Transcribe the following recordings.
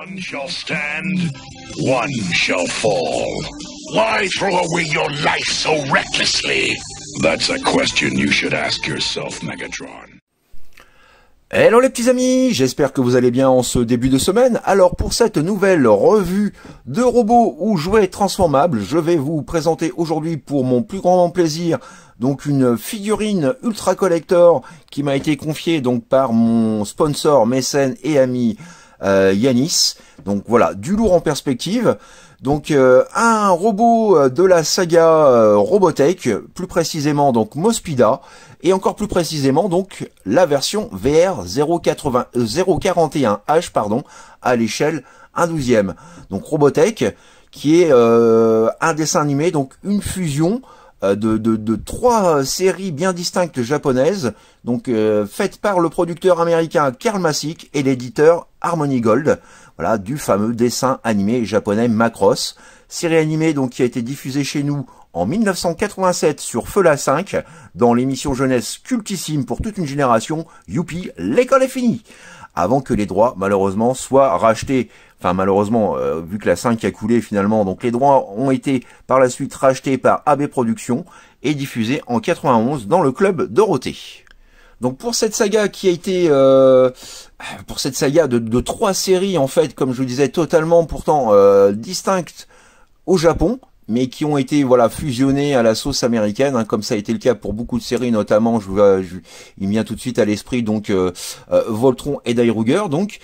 One shall stand, one shall fall. Why throw away your life so recklessly? That's a question you should ask yourself, Megatron. Hello les petits amis, j'espère que vous allez bien en ce début de semaine. Alors pour cette nouvelle revue de robots ou jouets transformables, je vais vous présenter aujourd'hui pour mon plus grand plaisir donc une figurine ultra collector qui m'a été confiée donc par mon sponsor, mécène et ami euh, Yanis. Donc voilà, du lourd en perspective. Donc euh, un robot euh, de la saga Robotech, plus précisément donc Mospida, et encore plus précisément donc la version VR 080, 041H pardon, à l'échelle 1 12e Donc Robotech, qui est un dessin animé, donc une fusion euh, de, trois euh, séries bien distinctes japonaises, donc euh, faites par le producteur américain Karl Masick et l'éditeur Harmony Gold, voilà, du fameux dessin animé japonais Macross. Série animée donc qui a été diffusée chez nous en 1987 sur Feu la 5, dans l'émission jeunesse cultissime pour toute une génération, Youpi, l'école est finie Avant que les droits, malheureusement, soient rachetés Enfin, malheureusement, euh, vu que la 5 a coulé finalement, donc les droits ont été par la suite rachetés par AB Productions et diffusés en 91 dans le club Dorothée. Donc pour cette saga qui a été euh, pour cette saga de, trois séries en fait, comme je vous disais, totalement pourtant euh, distinctes au Japon, mais qui ont été voilà fusionnées à la sauce américaine, hein, comme ça a été le cas pour beaucoup de séries, notamment je, euh, il vient tout de suite à l'esprit donc Voltron et Die Ruger, donc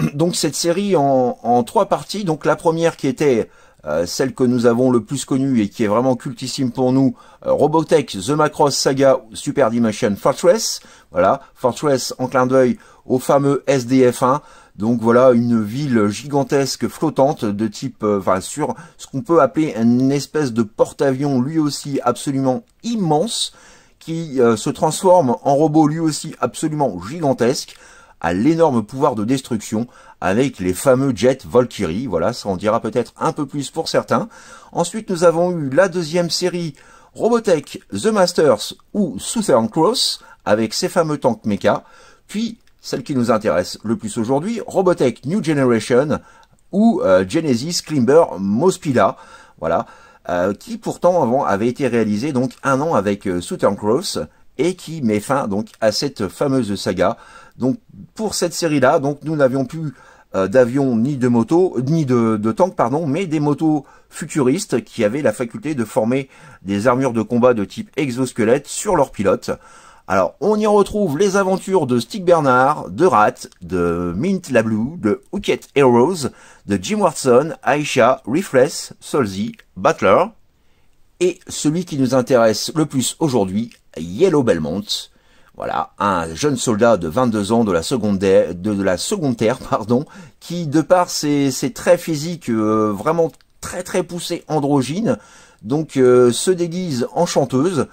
donc cette série en, trois parties. Donc la première qui était euh, celle que nous avons le plus connue et qui est vraiment cultissime pour nous, euh, Robotech, The Macross Saga, Super Dimension Fortress. Voilà, Fortress en clin d'œil au fameux SDF1. Donc voilà, une ville gigantesque flottante de type, euh, enfin sur ce qu'on peut appeler une espèce de porte-avions lui aussi absolument immense qui se transforme en robot lui aussi absolument gigantesque à l'énorme pouvoir de destruction avec les fameux jets Valkyrie. Voilà, ça on dira peut-être un peu plus pour certains. Ensuite, nous avons eu la deuxième série Robotech, The Masters ou Southern Cross avec ses fameux tanks mecha. Puis, celle qui nous intéresse le plus aujourd'hui, Robotech New Generation ou euh, Genesis Climber Mospila. Voilà. Euh, qui pourtant avant avait été réalisé donc un an avec euh, Southern Cross et qui met fin donc à cette fameuse saga donc pour cette série-là, donc nous n'avions plus euh, d'avions ni de motos, ni de, tanks, pardon, mais des motos futuristes qui avaient la faculté de former des armures de combat de type exosquelette sur leurs pilotes. Alors, on y retrouve les aventures de Stick Bernard, de Rat, de Mint La Blue, de Hooket Heroes, de Jim Watson, Aisha, Reflex, Solzy, Butler, et celui qui nous intéresse le plus aujourd'hui, Yellow Belmont, voilà, un jeune soldat de 22 ans de la seconde, de, la terre, pardon, qui de par ses, très traits physiques euh, vraiment très très poussés androgyne, donc euh, se déguise en chanteuse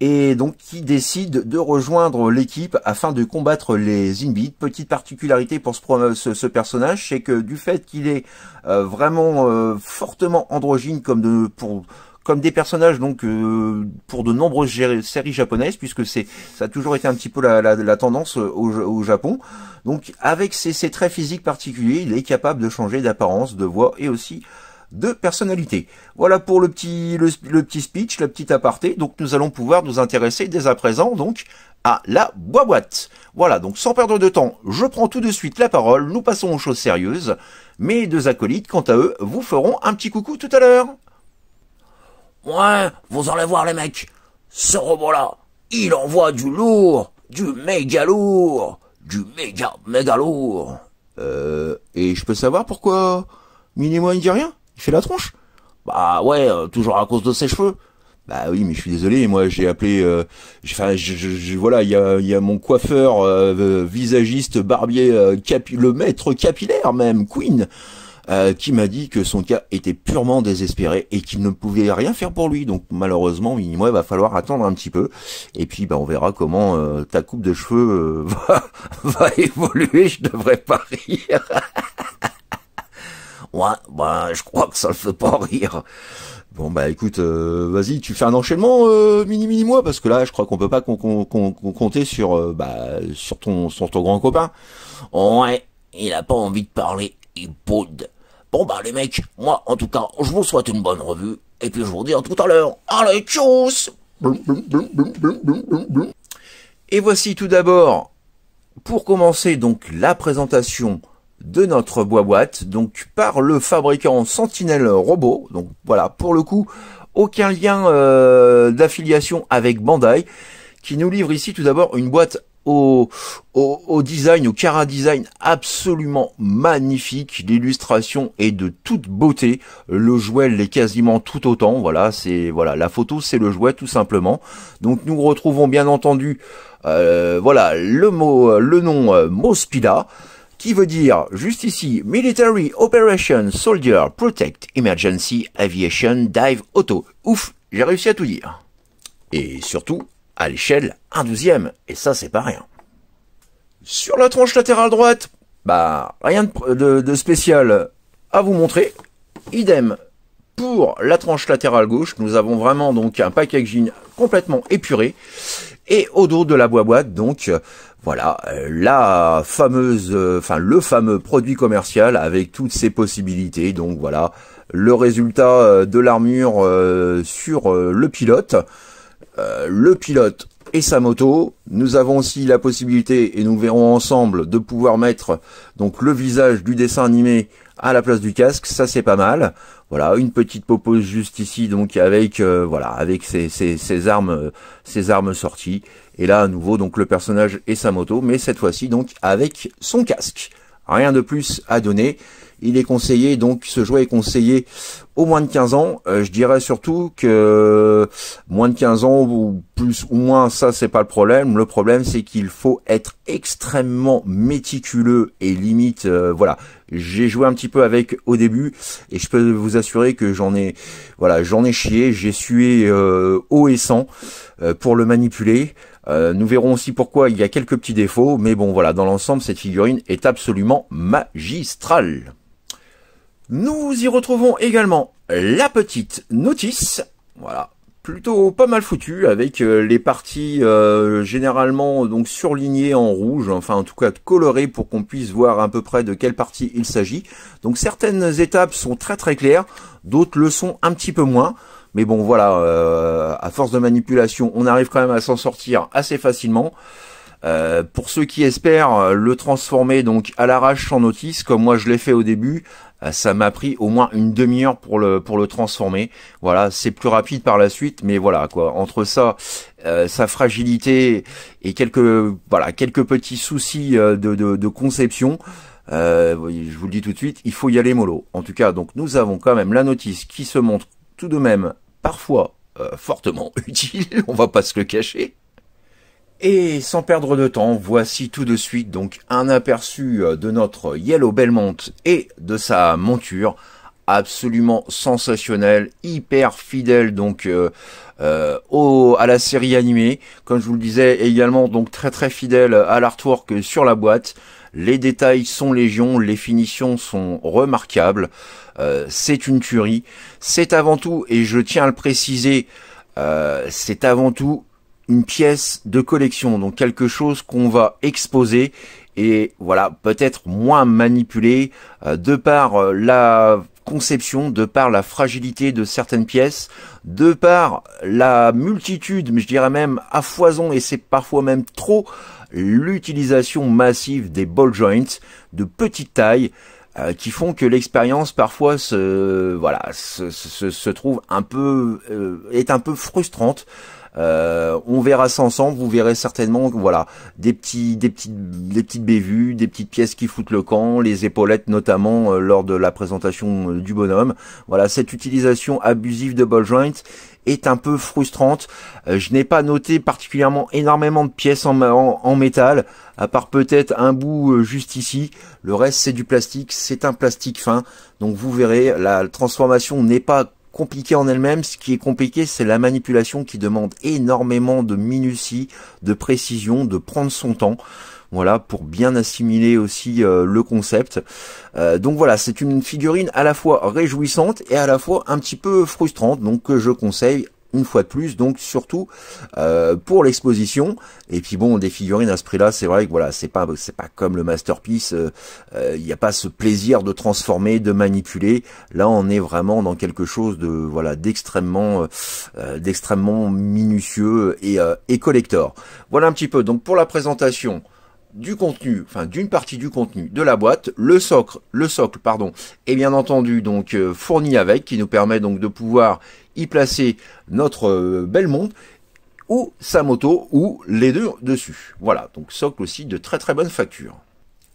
et donc qui décide de rejoindre l'équipe afin de combattre les Inbits. Petite particularité pour ce, personnage, c'est que du fait qu'il est euh, vraiment fortement androgyne comme de pour comme des personnages donc euh, pour de nombreuses séries japonaises puisque c'est ça a toujours été un petit peu la, tendance euh, au, Japon. Donc avec ses, traits physiques particuliers, il est capable de changer d'apparence, de voix et aussi de personnalité. Voilà pour le petit le, petit speech, le petit aparté. Donc nous allons pouvoir nous intéresser dès à présent donc à la boîte. Voilà, donc sans perdre de temps, je prends tout de suite la parole, nous passons aux choses sérieuses. Mes deux acolytes, quant à eux, vous feront un petit coucou tout à l'heure. Ouais, vous allez voir les mecs. Ce robot-là, il envoie du lourd, du méga lourd, du méga méga lourd. Euh, et je peux savoir pourquoi Minimo il dit rien Il fait la tronche Bah ouais, euh, toujours à cause de ses cheveux. Bah oui, mais je suis désolé, moi j'ai appelé, euh, enfin je, je, voilà, il y a, mon coiffeur euh, euh, visagiste, barbier, le maître capillaire même, Queen, euh, qui m'a dit que son cas était purement désespéré et qu'il ne pouvait rien faire pour lui. Donc malheureusement, mini moi, il va falloir attendre un petit peu. Et puis, bah, on verra comment euh, ta coupe de cheveux euh, va, va évoluer. Je devrais pas rire. ouais, bah, je crois que ça le fait pas rire. Bon bah écoute, vas-y, tu fais un enchaînement euh, mini mini moi parce que là, je crois qu'on peut pas qu'on qu'on compter sur bah sur ton sur ton grand copain. Ouais, il a pas envie de parler, il boude. Bon bah les mecs, moi en tout cas, je vous souhaite une bonne revue, et puis je vous dis à tout à l'heure. Allez, tchuss Et voici tout d'abord, pour commencer donc la présentation de notre boîte boîte, donc par le fabricant Sentinel Robot. Donc voilà, pour le coup, aucun lien euh, d'affiliation avec Bandai, qui nous livre ici tout d'abord une boîte au, design, au cara design absolument magnifique. L'illustration est de toute beauté. Le jouet l'est quasiment tout autant. Voilà, c'est voilà la photo, c'est le jouet tout simplement. Donc nous retrouvons bien entendu, euh, voilà le mot, le nom euh, Mospida qui veut dire juste ici Military Operation Soldier Protect Emergency Aviation Dive Auto. Ouf, j'ai réussi à tout dire. Et surtout, à l'échelle un douzième, et ça c'est pas rien. Sur la tranche latérale droite, bah rien de, spécial à vous montrer. Idem pour la tranche latérale gauche, nous avons vraiment donc un packaging complètement épuré. Et au dos de la boîte, donc euh, voilà euh, la fameuse, euh, enfin le fameux produit commercial avec toutes ses possibilités. Donc voilà le résultat de l'armure sur le pilote. Euh, le pilote et sa moto. Nous avons aussi la possibilité, et nous verrons ensemble, de pouvoir mettre donc le visage du dessin animé à la place du casque, ça c'est pas mal. Voilà, une petite popose juste ici, donc avec euh, voilà, avec ses, armes, euh, ses armes sorties. Et là à nouveau donc le personnage et sa moto, mais cette fois-ci donc avec son casque. Rien de plus à donner. Il est conseillé, donc ce jouet est conseillé au moins de 15 ans. Euh, je dirais surtout que moins de 15 ans ou plus ou moins, ça c'est pas le problème. Le problème c'est qu'il faut être extrêmement méticuleux et limite, euh, voilà. J'ai joué un petit peu avec au début et je peux vous assurer que j'en ai, voilà, j'en ai chié, j'ai sué euh, haut et sang pour le manipuler. Euh, nous verrons aussi pourquoi il y a quelques petits défauts, mais bon voilà, dans l'ensemble, cette figurine est absolument magistrale. Nous y retrouvons également la petite notice, voilà, plutôt pas mal foutue, avec euh, les parties euh, généralement donc surlignées en rouge, enfin en tout cas colorées pour qu'on puisse voir à peu près de quelle partie il s'agit. Donc certaines étapes sont très très claires, d'autres le sont un petit peu moins. Mais bon, voilà, euh, à force de manipulation, on arrive quand même à s'en sortir assez facilement. Euh, pour ceux qui espèrent euh, le transformer donc à l'arrache sans notice, comme moi je l'ai fait au début, ça m'a pris au moins une demi-heure pour le pour le transformer. Voilà, c'est plus rapide par la suite, mais voilà quoi. Entre ça, sa fragilité et quelques voilà quelques petits soucis de, conception. je vous le dis tout de suite, il faut y aller mollo. En tout cas, donc nous avons quand même la notice qui se montre tout de même parfois euh, fortement utile, on va pas se le cacher. Et sans perdre de temps, voici tout de suite donc un aperçu euh, de notre Yellow Belmont et de sa monture absolument sensationnel, hyper fidèle donc euh, au, à la série animée, comme je vous le disais également donc très très fidèle à l'artwork sur la boîte. Les détails sont légion, les finitions sont remarquables. Euh, c'est une tuerie. C'est avant tout, et je tiens à le préciser, euh, c'est avant tout une pièce de collection, donc quelque chose qu'on va exposer et voilà, peut-être moins manipulé euh, de par la conception, de par la fragilité de certaines pièces, de par la multitude, mais je dirais même à foison, et c'est parfois même trop l'utilisation massive des ball joints de petite taille euh, qui font que l'expérience parfois se voilà se, trouve un peu euh, est un peu frustrante euh, on verra ça ensemble, vous verrez certainement voilà des petits des petites des petites bévues, des petites pièces qui foutent le camp, les épaulettes notamment lors de la présentation du bonhomme. Voilà cette utilisation abusive de ball joints est un peu frustrante. Euh, je n'ai pas noté particulièrement énormément de pièces en, en métal, à part peut-être un bout euh, juste ici. Le reste c'est du plastique, c'est un plastique fin. Donc vous verrez, la transformation n'est pas compliquée en elle-même, ce qui est compliqué c'est la manipulation qui demande énormément de minutie, de précision, de prendre son temps voilà, pour bien assimiler aussi euh, le concept. Euh, donc voilà, c'est une figurine à la fois réjouissante et à la fois un petit peu frustrante, donc que euh, je conseille une fois de plus, donc surtout pour l'exposition. Et puis bon, des figurines à ce prix-là, c'est vrai que voilà, c'est pas c'est pas comme le masterpiece. Il n'y a pas ce plaisir de transformer, de manipuler. Là, on est vraiment dans quelque chose de voilà d'extrêmement d'extrêmement minutieux et, et collector. Voilà un petit peu. Donc pour la présentation du contenu, enfin d'une partie du contenu de la boîte, le socle, le socle pardon, est bien entendu donc euh, fourni avec, qui nous permet donc de pouvoir y placer notre euh, belle montre ou sa moto ou les deux dessus. Voilà, donc socle aussi de très très bonne facture.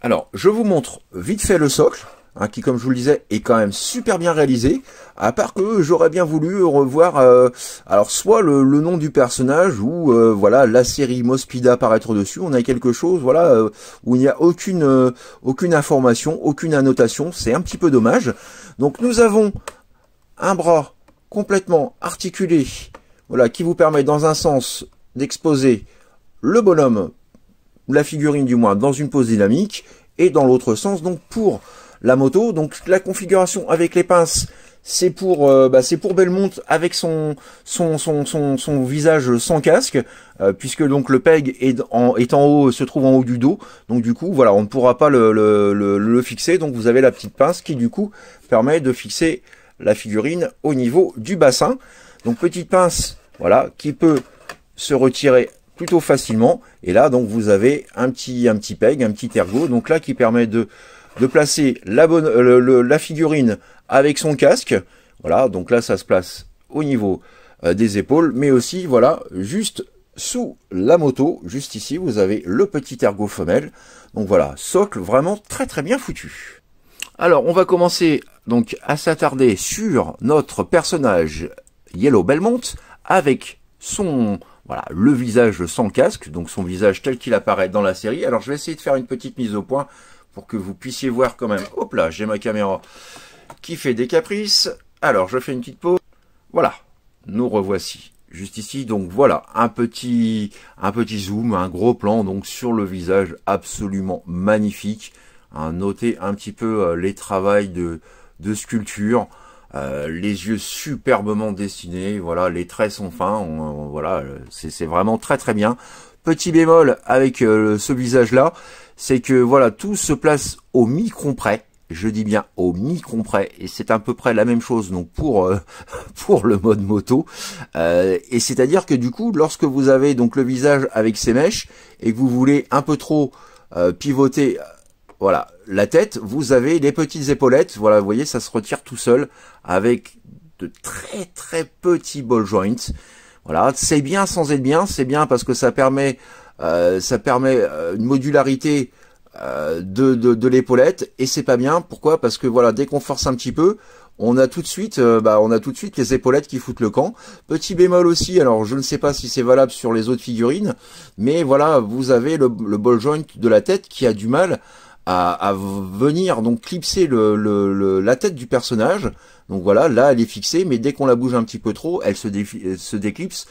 Alors je vous montre vite fait le socle. Hein, qui comme je vous le disais est quand même super bien réalisé, à part que j'aurais bien voulu revoir euh, alors soit le, nom du personnage ou euh, voilà la série Mospida apparaître dessus, on a quelque chose voilà euh, où il n'y a aucune aucune information, aucune annotation, c'est un petit peu dommage. Donc nous avons un bras complètement articulé, voilà, qui vous permet dans un sens d'exposer le bonhomme, la figurine du moins, dans une pose dynamique, et dans l'autre sens, donc pour la moto. Donc la configuration avec les pinces, c'est pour euh, bah, c'est pour Belmont avec son son son son, visage sans casque euh, puisque donc le peg est en est en haut se trouve en haut du dos donc du coup voilà on ne pourra pas le le, le, le fixer donc vous avez la petite pince qui du coup permet de fixer la figurine au niveau du bassin donc petite pince voilà qui peut se retirer plutôt facilement et là donc vous avez un petit un petit peg un petit ergot donc là qui permet de de placer la, bonne, euh, la figurine avec son casque. Voilà, donc là ça se place au niveau euh, des épaules, mais aussi, voilà, juste sous la moto, juste ici, vous avez le petit ergot femelle. Donc voilà, socle vraiment très très bien foutu. Alors, on va commencer donc à s'attarder sur notre personnage Yellow Belmont avec son voilà, le visage sans casque, donc son visage tel qu'il apparaît dans la série. Alors, je vais essayer de faire une petite mise au point pour que vous puissiez voir quand même. Hop là, j'ai ma caméra qui fait des caprices. Alors, je fais une petite pause. Voilà, nous revoici juste ici. Donc voilà, un petit, un petit zoom, un gros plan donc sur le visage absolument magnifique. notez un petit peu euh, les travails de, de sculpture. Euh, les yeux superbement dessinés, voilà, les traits sont fins, voilà, euh, c'est vraiment très très bien. Petit bémol avec ce visage là, c'est que voilà, tout se place au micron près. Je dis bien au micron près, et c'est à peu près la même chose donc pour euh, pour le mode moto. Euh, et c'est-à-dire que du coup, lorsque vous avez donc le visage avec ses mèches et que vous voulez un peu trop euh, pivoter, voilà, la tête, vous avez les petites épaulettes. Voilà, vous voyez, ça se retire tout seul avec de très très petits ball joints. Voilà, c'est bien sans être bien, c'est bien parce que ça permet euh, ça permet euh, une modularité euh, de, de, l'épaulette et c'est pas bien. Pourquoi Parce que voilà, dès qu'on force un petit peu, on a tout de suite, bah, on a tout de suite les épaulettes qui foutent le camp. Petit bémol aussi, alors je ne sais pas si c'est valable sur les autres figurines, mais voilà, vous avez le, le ball joint de la tête qui a du mal à, à venir donc clipser le, le, la tête du personnage. Donc voilà, là elle est fixée, mais dès qu'on la bouge un petit peu trop, elle se, dé, elle se déclipse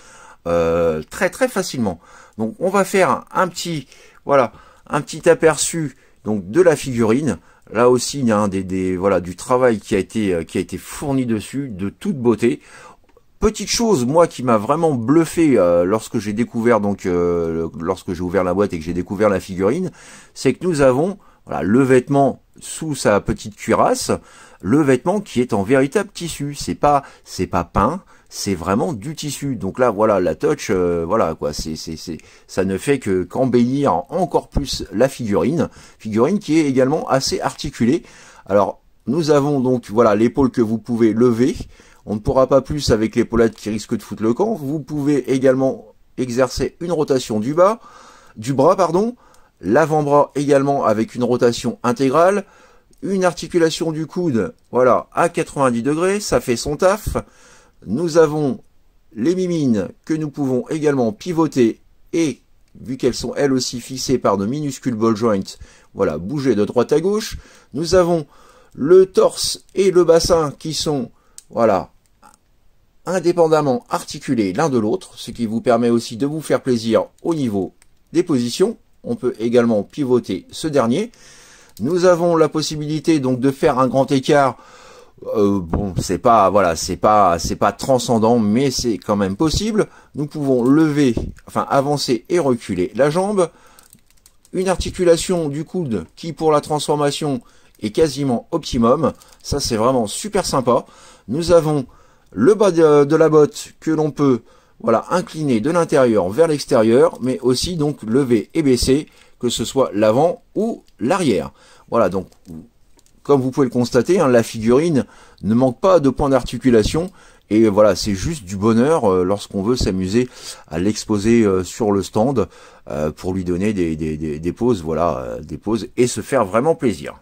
euh, très très facilement. Donc on va faire un petit voilà un petit aperçu donc de la figurine. Là aussi il y a un des, voilà du travail qui a été euh, qui a été fourni dessus de toute beauté. Petite chose, moi, qui m'a vraiment bluffé euh, lorsque j'ai découvert donc lorsque j'ai ouvert la boîte et que j'ai découvert la figurine, c'est que nous avons voilà, le vêtement sous sa petite cuirasse, le vêtement qui est en véritable tissu. C'est pas c'est pas peint, c'est vraiment du tissu. Donc là, voilà, la touch, euh, voilà quoi, c'est, c'est, ça ne fait que qu'embellir encore plus la figurine, figurine qui est également assez articulée. Alors, nous avons donc voilà l'épaule que vous pouvez lever. On ne pourra pas plus avec l'épaulette qui risque de foutre le camp. Vous pouvez également exercer une rotation du bas, du bras pardon, l'avant-bras également avec une rotation intégrale, une articulation du coude, voilà, à 90 degrés, ça fait son taf. Nous avons les mimines que nous pouvons également pivoter et vu qu'elles sont elles aussi fixées par de minuscules ball joints, voilà, bouger de droite à gauche. Nous avons le torse et le bassin qui sont, voilà, indépendamment articulés l'un de l'autre, ce qui vous permet aussi de vous faire plaisir au niveau des positions. On peut également pivoter ce dernier. Nous avons la possibilité donc de faire un grand écart euh, bon, c'est pas voilà, c'est pas c'est pas transcendant, mais c'est quand même possible. Nous pouvons lever, enfin avancer et reculer la jambe, une articulation du coude qui pour la transformation est quasiment optimum. Ça c'est vraiment super sympa. Nous avons le bas de, de la botte que l'on peut voilà incliner de l'intérieur vers l'extérieur, mais aussi donc lever et baisser, que ce soit l'avant ou l'arrière. Voilà donc comme vous pouvez le constater, hein, la figurine ne manque pas de points d'articulation. Et voilà, c'est juste du bonheur euh, lorsqu'on veut s'amuser à l'exposer euh, sur le stand euh, pour lui donner des, des, des, des voilà, des poses et se faire vraiment plaisir.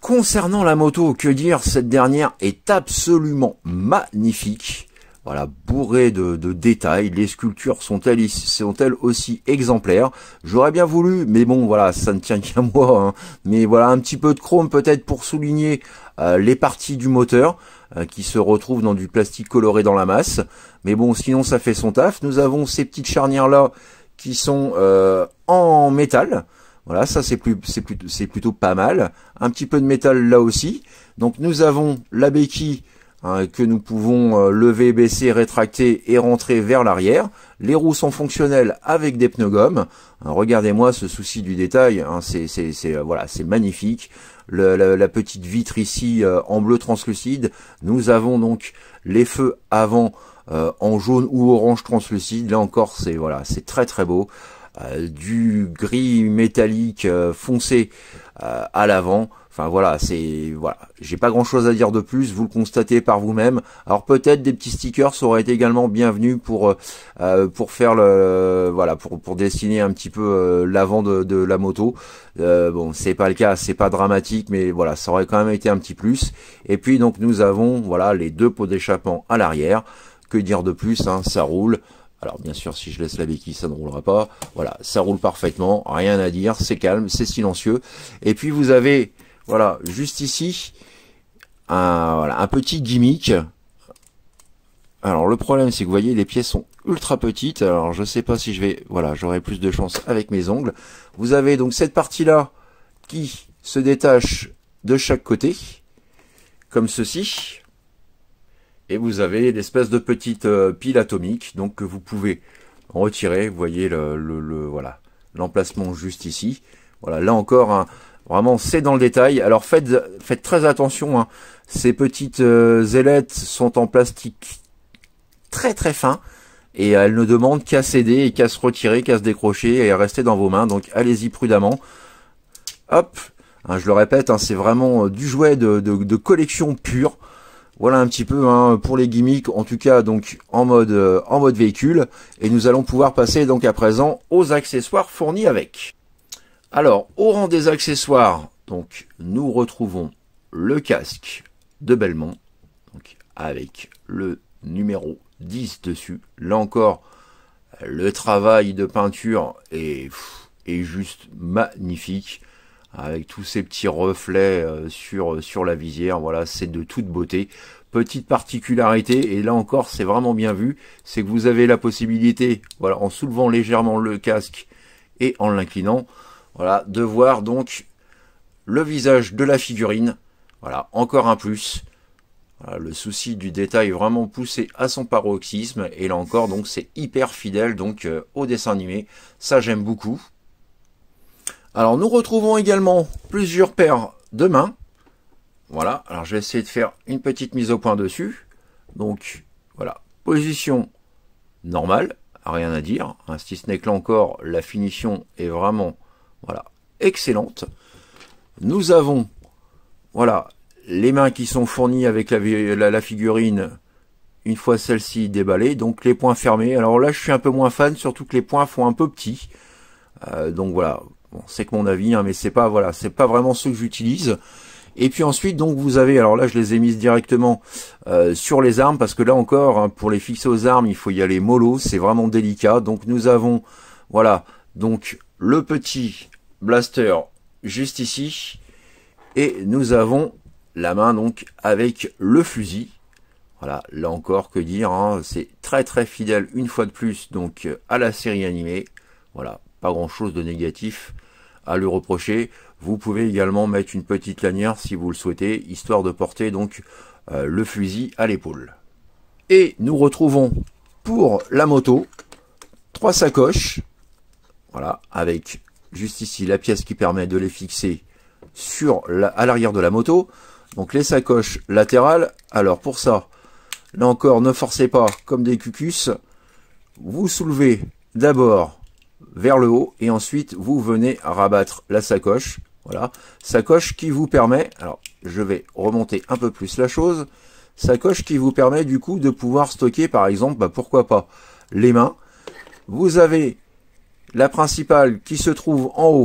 Concernant la moto, que dire Cette dernière est absolument magnifique voilà, bourré de, détails. Les sculptures sont-elles sont -elles aussi exemplaires J'aurais bien voulu, mais bon, voilà, ça ne tient qu'à moi. Hein. Mais voilà, un petit peu de chrome peut-être pour souligner euh, les parties du moteur euh, qui se retrouvent dans du plastique coloré dans la masse. Mais bon, sinon ça fait son taf. Nous avons ces petites charnières là qui sont euh, en métal. Voilà, ça c'est plus c'est c'est plutôt pas mal. Un petit peu de métal là aussi. Donc nous avons la béquille Hein, que nous pouvons euh, lever, baisser, rétracter et rentrer vers l'arrière. Les roues sont fonctionnelles avec des pneus gomme. Hein, regardez-moi ce souci du détail, hein, c'est euh, voilà, magnifique. la, petite vitre ici euh, en bleu translucide. Nous avons donc les feux avant en jaune ou orange translucide. Là encore, c'est voilà, c'est très très beau. du gris métallique foncé à l'avant Enfin voilà, c'est voilà, j'ai pas grand chose à dire de plus, vous le constatez par vous-même. Alors peut-être des petits stickers auraient été également bienvenus pour euh, euh, pour faire le voilà pour pour dessiner un petit peu euh, l'avant de, de, la moto. bon, c'est pas le cas, c'est pas dramatique, mais voilà, ça aurait quand même été un petit plus. Et puis donc nous avons voilà les deux pots d'échappement à l'arrière. Que dire de plus hein, Ça roule. Alors bien sûr, si je laisse la béquille, ça ne roulera pas. Voilà, ça roule parfaitement, rien à dire, c'est calme, c'est silencieux. Et puis vous avez voilà, juste ici, un, petit gimmick. Alors le problème c'est que vous voyez les pièces sont ultra petites, alors je sais pas si je vais, voilà j'aurai plus de chance avec mes ongles. Vous avez donc cette partie là qui se détache de chaque côté, comme ceci, et vous avez l'espèce de petite euh, pile atomique donc que vous pouvez retirer, vous voyez le, le voilà l'emplacement juste ici. Voilà là encore un, Vraiment, c'est dans le détail. Alors faites, faites très attention. Hein. Ces petites euh, ailettes sont en plastique très très fin. Et elles ne demandent qu'à céder et qu'à se retirer, qu'à se décrocher et à rester dans vos mains. Donc allez-y prudemment. Hop hein, Je le répète, hein, c'est vraiment euh, du jouet de, collection pure. Voilà un petit peu pour les gimmicks, en tout cas donc en mode euh, en mode véhicule. Et nous allons pouvoir passer donc à présent aux accessoires fournis avec. Alors, au rang des accessoires, donc nous retrouvons le casque de Belmont, donc avec le numéro 10 dessus. Là encore, le travail de peinture est, est juste magnifique, avec tous ces petits reflets euh, sur, euh, sur la visière, voilà, c'est de toute beauté. Petite particularité, et là encore c'est vraiment bien vu, c'est que vous avez la possibilité, voilà, en soulevant légèrement le casque et en l'inclinant, voilà, de voir donc le visage de la figurine. Voilà, encore un plus. le souci du détail vraiment poussé à son paroxysme. Et là encore, donc c'est hyper fidèle donc euh, au dessin animé. Ça j'aime beaucoup. Alors nous retrouvons également plusieurs paires de mains. Voilà, alors je vais essayer de faire une petite mise au point dessus. Donc voilà, position normale, rien à dire. Hein, si ce n'est que là encore, la finition est vraiment voilà, excellente. Nous avons, voilà, les mains qui sont fournies avec la, figurine une fois celle-ci déballée, donc les points fermés. Alors là, je suis un peu moins fan, surtout que les points font un peu petit. Euh, donc voilà, c'est que mon avis, hein, mais c'est pas voilà, c'est pas vraiment ce que j'utilise. Et puis ensuite, donc vous avez, alors là, je les ai mises directement euh, sur les armes parce que là encore, hein, pour les fixer aux armes, il faut y aller mollo, c'est vraiment délicat. Donc nous avons, voilà, donc le petit blaster juste ici. Et nous avons la main donc avec le fusil. Voilà, là encore que dire, hein. c'est très très fidèle une fois de plus donc à la série animée. Voilà, pas grand chose de négatif à lui reprocher. Vous pouvez également mettre une petite lanière si vous le souhaitez, histoire de porter donc euh, le fusil à l'épaule. Et nous retrouvons pour la moto trois sacoches voilà, avec juste ici la pièce qui permet de les fixer sur la, à l'arrière de la moto. Donc les sacoches latérales. Alors pour ça, là encore, ne forcez pas comme des cucus. Vous soulevez d'abord vers le haut et ensuite vous venez rabattre la sacoche. Voilà, sacoche qui vous permet, alors je vais remonter un peu plus la chose, sacoche qui vous permet du coup de pouvoir stocker par exemple, bah, pourquoi pas, les mains. Vous avez la principale qui se trouve en haut.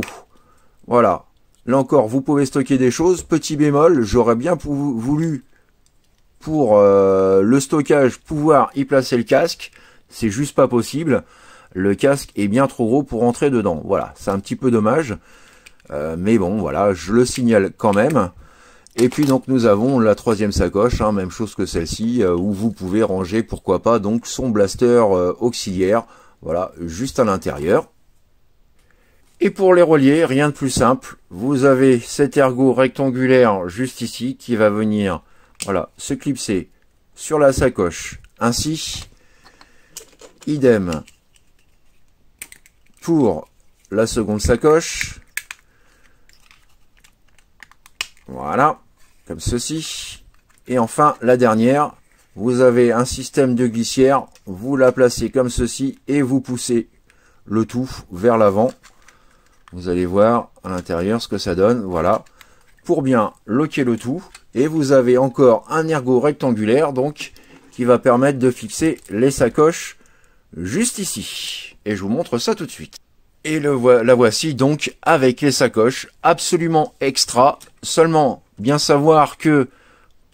Voilà. Là encore, vous pouvez stocker des choses. Petit bémol, j'aurais bien voulu, pour euh, le stockage, pouvoir y placer le casque. C'est juste pas possible. Le casque est bien trop gros pour entrer dedans. Voilà, c'est un petit peu dommage. Euh, mais bon, voilà, je le signale quand même. Et puis donc nous avons la troisième sacoche, hein. même chose que celle-ci, euh, où vous pouvez ranger, pourquoi pas, donc son blaster auxiliaire, voilà, juste à l'intérieur. Et pour les relier, rien de plus simple. Vous avez cet ergot rectangulaire juste ici qui va venir voilà, se clipser sur la sacoche. Ainsi, idem pour la seconde sacoche. Voilà, comme ceci. Et enfin, la dernière, vous avez un système de glissière, vous la placez comme ceci et vous poussez le tout vers l'avant. Vous allez voir à l'intérieur ce que ça donne. Voilà. Pour bien loquer le tout. Et vous avez encore un ergot rectangulaire, donc, qui va permettre de fixer les sacoches juste ici. Et je vous montre ça tout de suite. Et le la voici donc avec les sacoches absolument extra. Seulement, bien savoir que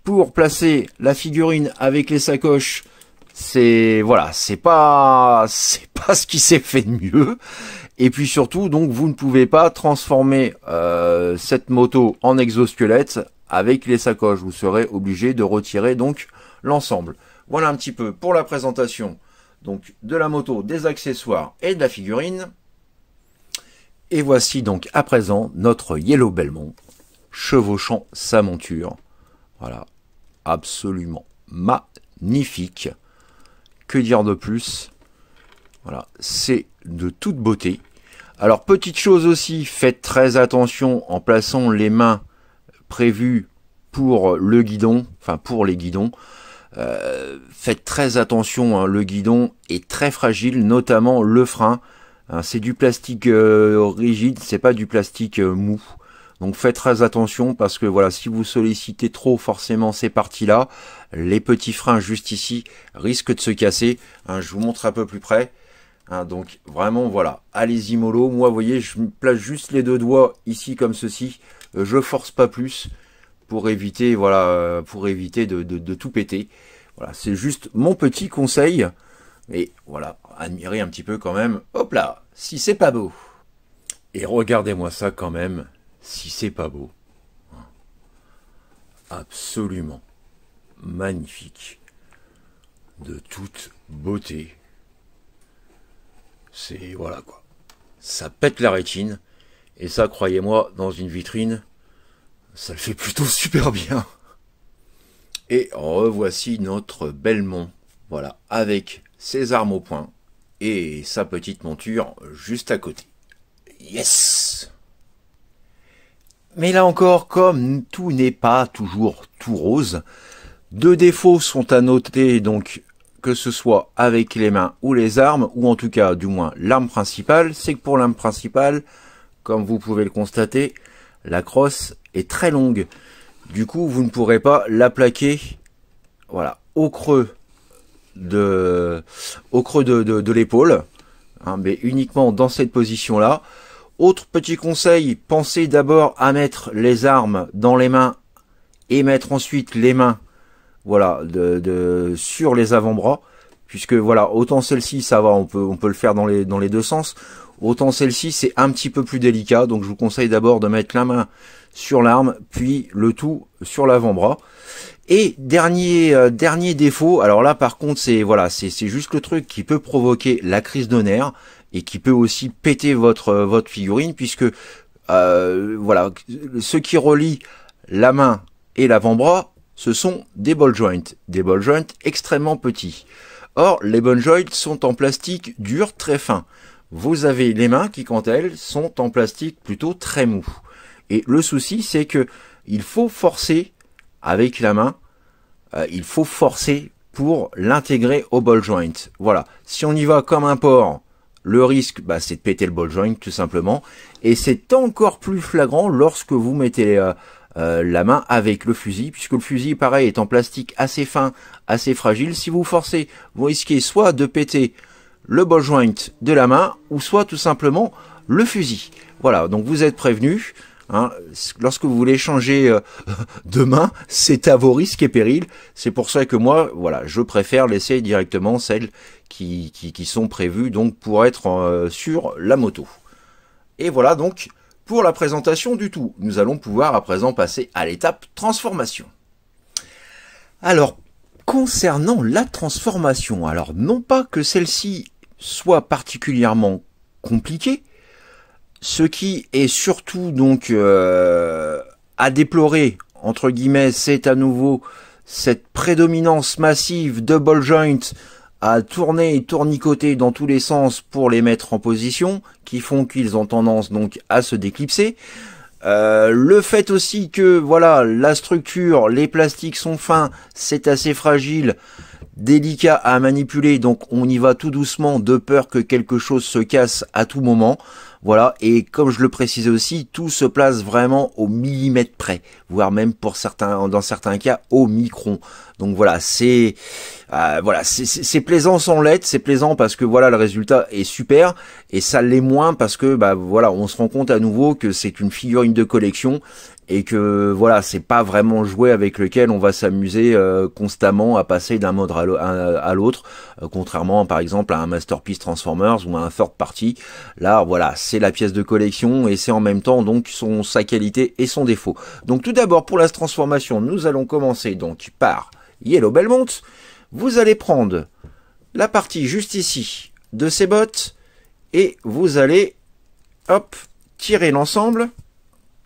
pour placer la figurine avec les sacoches, c'est voilà, c'est pas c'est pas ce qui s'est fait de mieux et puis surtout, donc vous ne pouvez pas transformer euh, cette moto en exosquelette avec les sacoches. Vous serez obligé de retirer donc l'ensemble. Voilà un petit peu pour la présentation donc de la moto, des accessoires et de la figurine. Et voici donc à présent notre Yellow Belmont chevauchant sa monture. Voilà, absolument magnifique. Que dire de plus Voilà, c'est de toute beauté. Alors petite chose aussi, faites très attention en plaçant les mains prévues pour le guidon, enfin pour les guidons. Euh, faites très attention, hein, le guidon est très fragile, notamment le frein. Hein, c'est du plastique euh, rigide, c'est pas du plastique euh, mou. Donc faites très attention parce que voilà, si vous sollicitez trop forcément ces parties-là, les petits freins juste ici risquent de se casser. Hein, je vous montre un peu plus près. Hein, donc vraiment, voilà, allez-y mollo. Moi, vous voyez, je place juste les deux doigts ici comme ceci. Euh, je force pas plus pour éviter, voilà, euh, pour éviter de, tout péter. Voilà, c'est juste mon petit conseil. Et voilà, admirez un petit peu quand même. Hop là, si c'est pas beau. Et regardez-moi ça quand même, si c'est pas beau. Absolument magnifique. De toute beauté. C'est voilà quoi. Ça pète la rétine. Et ça, croyez-moi, dans une vitrine, ça le fait plutôt super bien. Et revoici notre Belmont. Voilà, avec ses armes au poing et sa petite monture juste à côté. Yes Mais là encore, comme tout n'est pas toujours tout rose, deux défauts sont à noter donc que ce soit avec les mains ou les armes, ou en tout cas du moins l'arme principale, c'est que pour l'arme principale, comme vous pouvez le constater, la crosse est très longue. Du coup, vous ne pourrez pas la plaquer voilà, au creux de, au creux de, l'épaule, hein, mais uniquement dans cette position-là. Autre petit conseil, pensez d'abord à mettre les armes dans les mains et mettre ensuite les mains voilà, de, sur les avant-bras, puisque voilà, autant celle-ci, ça va, on peut, on peut le faire dans les, dans les deux sens, autant celle-ci, c'est un petit peu plus délicat, donc je vous conseille d'abord de mettre la main sur l'arme, puis le tout sur l'avant-bras. Et dernier euh, dernier défaut, alors là par contre c'est voilà c'est juste le truc qui peut provoquer la crise de nerfs et qui peut aussi péter votre euh, votre figurine puisque euh, voilà ce qui relie la main et l'avant-bras ce sont des ball joints, des ball joints extrêmement petits. Or, les ball joints sont en plastique dur très fin. Vous avez les mains qui, quant à elles, sont en plastique plutôt très mou. Et le souci, c'est que il faut forcer avec la main, euh, il faut forcer pour l'intégrer au ball joint. Voilà. Si on y va comme un porc, le risque, bah, c'est de péter le ball joint tout simplement. Et c'est encore plus flagrant lorsque vous mettez euh, euh, la main avec le fusil, puisque le fusil, pareil, est en plastique assez fin, assez fragile. Si vous forcez, vous risquez soit de péter le ball joint de la main, ou soit tout simplement le fusil. Voilà, donc vous êtes prévenu. Hein. lorsque vous voulez changer euh, de main, c'est à vos risques et périls. C'est pour ça que moi, voilà, je préfère laisser directement celles qui, sont prévues donc pour être euh, sur la moto. Et voilà donc pour la présentation du tout. Nous allons pouvoir à présent passer à l'étape transformation. Alors, concernant la transformation, alors non pas que celle-ci soit particulièrement compliquée, ce qui est surtout donc euh, à déplorer, entre guillemets, c'est à nouveau cette prédominance massive de ball joint à tourner et tournicoter dans tous les sens pour les mettre en position, qui font qu'ils ont tendance donc à se déclipser. Euh, le fait aussi que voilà la structure, les plastiques sont fins, c'est assez fragile, délicat à manipuler, donc on y va tout doucement de peur que quelque chose se casse à tout moment. Voilà, et comme je le précisais aussi, tout se place vraiment au millimètre près, voire même pour certains, dans certains cas, au micron. Donc voilà, c'est euh, voilà, c'est plaisant sans l'être, c'est plaisant parce que voilà le résultat est super et ça l'est moins parce que bah voilà on se rend compte à nouveau que c'est une figurine de collection et que voilà c'est pas vraiment jouet avec lequel on va s'amuser euh, constamment à passer d'un mode à l'autre, euh, contrairement par exemple à un masterpiece Transformers ou à un third party. Là voilà c'est la pièce de collection et c'est en même temps donc son sa qualité et son défaut. Donc tout d'abord pour la transformation nous allons commencer donc par Yellow Belmont vous allez prendre la partie juste ici de ces bottes et vous allez hop tirer l'ensemble.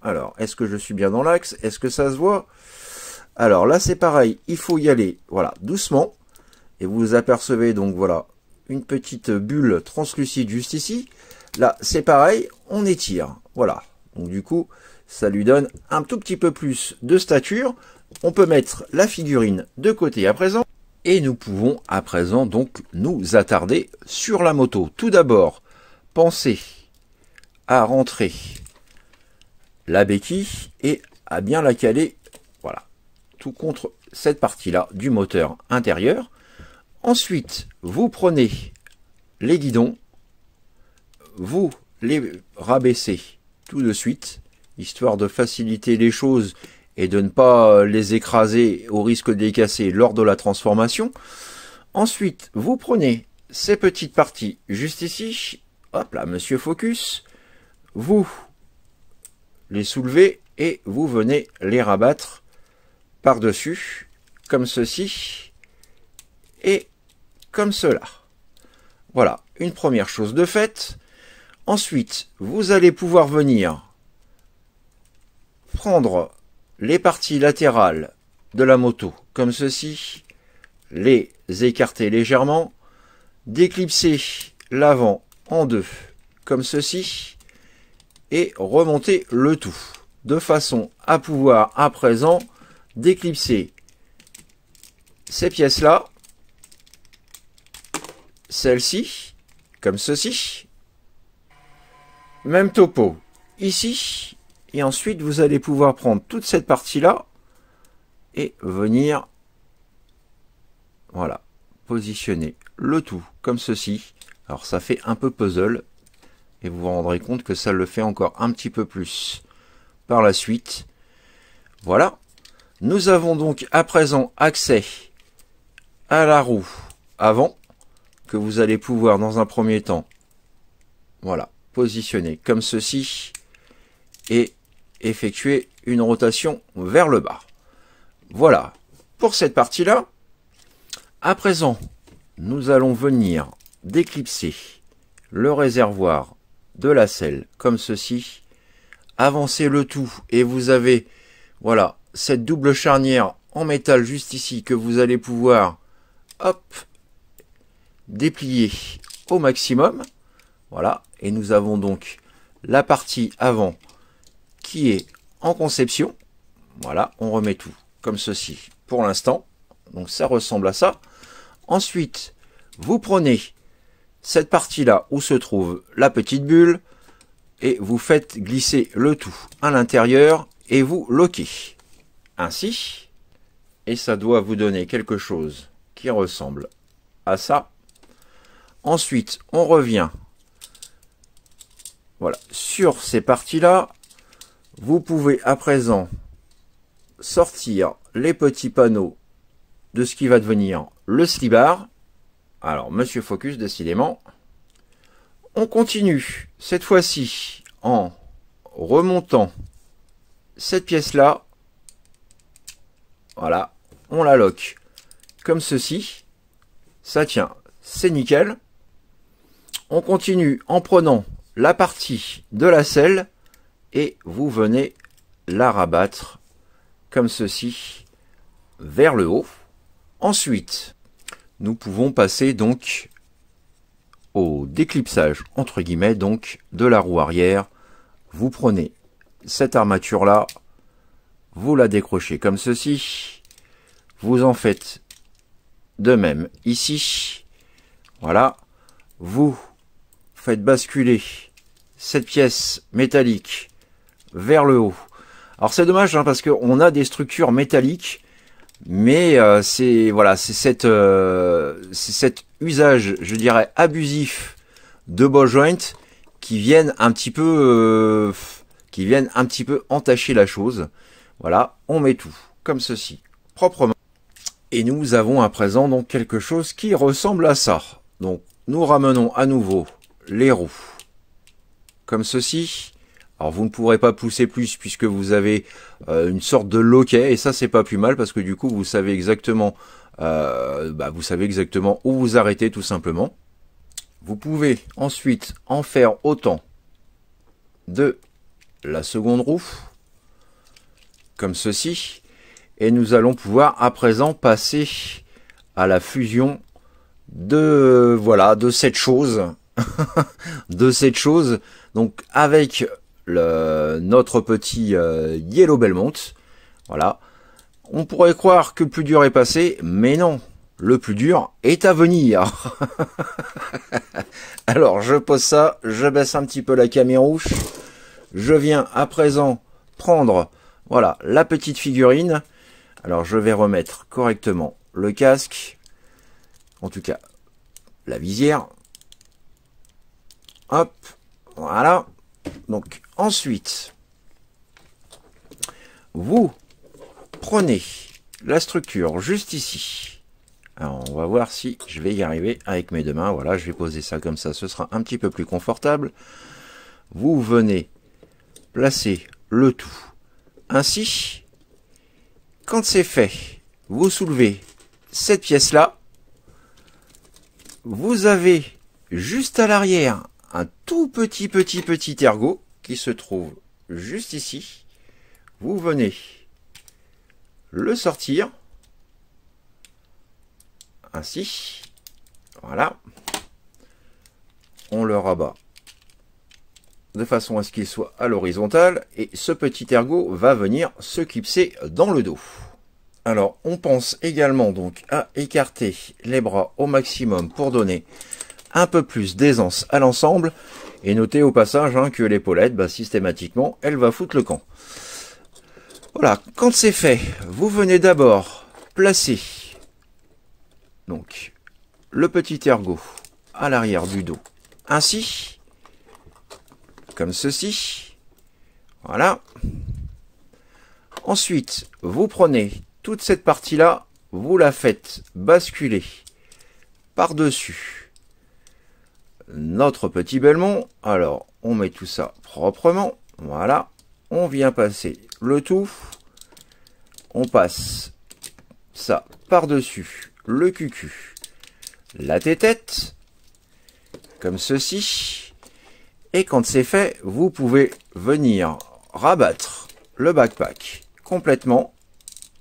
Alors, est-ce que je suis bien dans l'axe Est-ce que ça se voit Alors là, c'est pareil, il faut y aller, voilà, doucement. Et vous, vous apercevez donc, voilà, une petite bulle translucide juste ici. Là, c'est pareil, on étire, voilà. Donc du coup, ça lui donne un tout petit peu plus de stature. On peut mettre la figurine de côté à présent. Et nous pouvons à présent donc nous attarder sur la moto. Tout d'abord, pensez à rentrer la béquille et à bien la caler, voilà, tout contre cette partie-là du moteur intérieur. Ensuite, vous prenez les guidons, vous les rabaissez tout de suite, histoire de faciliter les choses et de ne pas euh, les écraser au risque de les casser lors de la transformation. Ensuite, vous prenez ces petites parties juste ici, hop là, monsieur Focus, vous les soulevez et vous venez les rabattre par-dessus, comme ceci, et comme cela. Voilà, une première chose de faite. Ensuite, vous allez pouvoir venir prendre les parties latérales de la moto, comme ceci, les écarter légèrement, déclipser l'avant en deux, comme ceci, et remonter le tout, de façon à pouvoir à présent déclipser ces pièces-là, celle-ci, comme ceci. Même topo, ici, et ensuite, vous allez pouvoir prendre toute cette partie-là et venir, voilà, positionner le tout comme ceci. Alors ça fait un peu puzzle et vous vous rendrez compte que ça le fait encore un petit peu plus par la suite. Voilà. Nous avons donc à présent accès à la roue avant que vous allez pouvoir dans un premier temps voilà, positionner comme ceci et effectuer une rotation vers le bas. Voilà pour cette partie-là. À présent, nous allons venir déclipser le réservoir de la selle comme ceci. Avancez le tout et vous avez voilà cette double charnière en métal juste ici que vous allez pouvoir hop déplier au maximum. Voilà, et nous avons donc la partie avant est en conception. Voilà, on remet tout comme ceci pour l'instant. Donc ça ressemble à ça. Ensuite, vous prenez cette partie-là où se trouve la petite bulle et vous faites glisser le tout à l'intérieur et vous loquez. Ainsi, et ça doit vous donner quelque chose qui ressemble à ça. Ensuite, on revient voilà, sur ces parties-là vous pouvez à présent sortir les petits panneaux de ce qui va devenir le slibar. Alors, Monsieur Focus, décidément. On continue, cette fois-ci, en remontant cette pièce-là. Voilà, on la loque comme ceci. Ça tient, c'est nickel. On continue en prenant la partie de la selle et vous venez la rabattre comme ceci vers le haut. Ensuite, nous pouvons passer donc au déclipsage entre guillemets donc de la roue arrière. Vous prenez cette armature là, vous la décrochez comme ceci, vous en faites de même ici. Voilà, vous faites basculer cette pièce métallique vers le haut. Alors c'est dommage hein, parce qu'on a des structures métalliques, mais euh, c'est voilà, c'est cette euh, cet usage, je dirais, abusif de ball joint qui viennent un petit peu euh, qui viennent un petit peu entacher la chose. Voilà, on met tout comme ceci, proprement. Et nous avons à présent donc quelque chose qui ressemble à ça. Donc nous ramenons à nouveau les roues comme ceci vous ne pourrez pas pousser plus puisque vous avez euh, une sorte de loquet et ça c'est pas plus mal parce que du coup vous savez exactement euh, bah, vous savez exactement où vous arrêtez tout simplement. Vous pouvez ensuite en faire autant de la seconde roue comme ceci et nous allons pouvoir à présent passer à la fusion de voilà de cette chose de cette chose donc avec le, notre petit euh, Yellow Belmont. Voilà. On pourrait croire que le plus dur est passé, mais non. Le plus dur est à venir. Alors, je pose ça, je baisse un petit peu la caméra rouge. Je viens à présent prendre, voilà, la petite figurine. Alors, je vais remettre correctement le casque. En tout cas, la visière. Hop, voilà. Donc, Ensuite, vous prenez la structure juste ici. Alors, on va voir si je vais y arriver avec mes deux mains. Voilà, je vais poser ça comme ça, ce sera un petit peu plus confortable. Vous venez placer le tout ainsi. Quand c'est fait, vous soulevez cette pièce-là. Vous avez juste à l'arrière un tout petit petit petit ergot qui se trouve juste ici. Vous venez le sortir. Ainsi. Voilà. On le rabat de façon à ce qu'il soit à l'horizontale, et ce petit ergot va venir se clipser dans le dos. Alors, on pense également donc à écarter les bras au maximum pour donner un peu plus d'aisance à l'ensemble, et notez au passage hein, que l'épaulette, bah, systématiquement, elle va foutre le camp. Voilà, quand c'est fait, vous venez d'abord placer donc le petit ergot à l'arrière du dos, ainsi, comme ceci. Voilà. Ensuite, vous prenez toute cette partie-là, vous la faites basculer par-dessus notre petit Belmont. Alors, on met tout ça proprement. Voilà. On vient passer le tout. On passe ça par-dessus le cucu, la tétette, comme ceci. Et quand c'est fait, vous pouvez venir rabattre le backpack complètement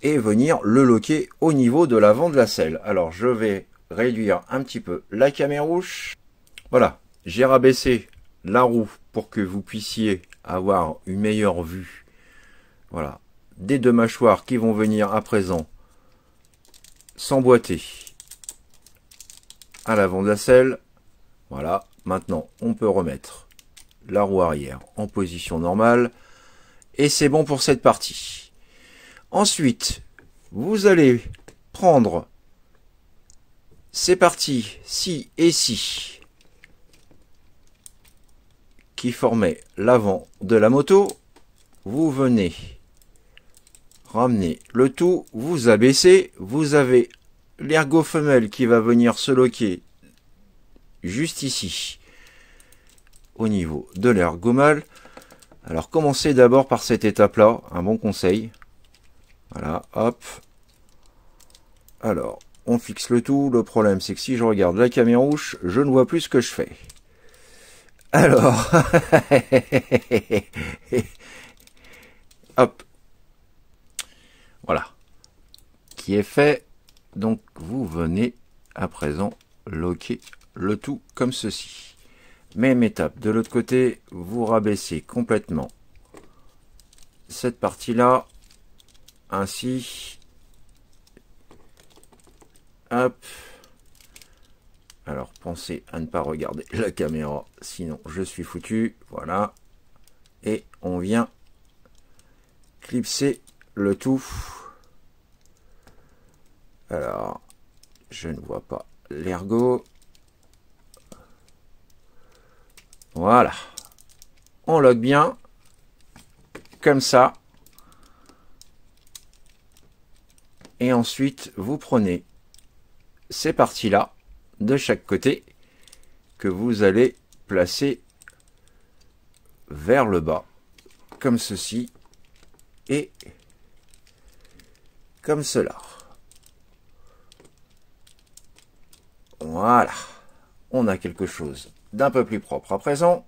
et venir le loquer au niveau de l'avant de la selle. Alors, je vais réduire un petit peu la caméra rouge. Voilà, j'ai rabaissé la roue pour que vous puissiez avoir une meilleure vue. Voilà, des deux mâchoires qui vont venir à présent s'emboîter à l'avant de la selle. Voilà, maintenant on peut remettre la roue arrière en position normale. Et c'est bon pour cette partie. Ensuite, vous allez prendre ces parties ci et ci qui formait l'avant de la moto, vous venez ramener le tout, vous abaissez, vous avez l'ergot femelle qui va venir se loquer juste ici, au niveau de l'ergot mâle. Alors commencez d'abord par cette étape-là, un bon conseil. Voilà, hop. Alors, on fixe le tout. Le problème, c'est que si je regarde la caméra rouge, je ne vois plus ce que je fais. Alors. Hop. Voilà. Qui est fait. Donc vous venez à présent loquer le tout comme ceci. Même étape. De l'autre côté, vous rabaissez complètement cette partie-là. Ainsi. Hop. Alors pensez à ne pas regarder la caméra, sinon je suis foutu. Voilà. Et on vient clipser le tout. Alors, je ne vois pas l'ergot. Voilà. On log bien. Comme ça. Et ensuite, vous prenez ces parties-là de chaque côté que vous allez placer vers le bas, comme ceci et comme cela. Voilà, on a quelque chose d'un peu plus propre à présent.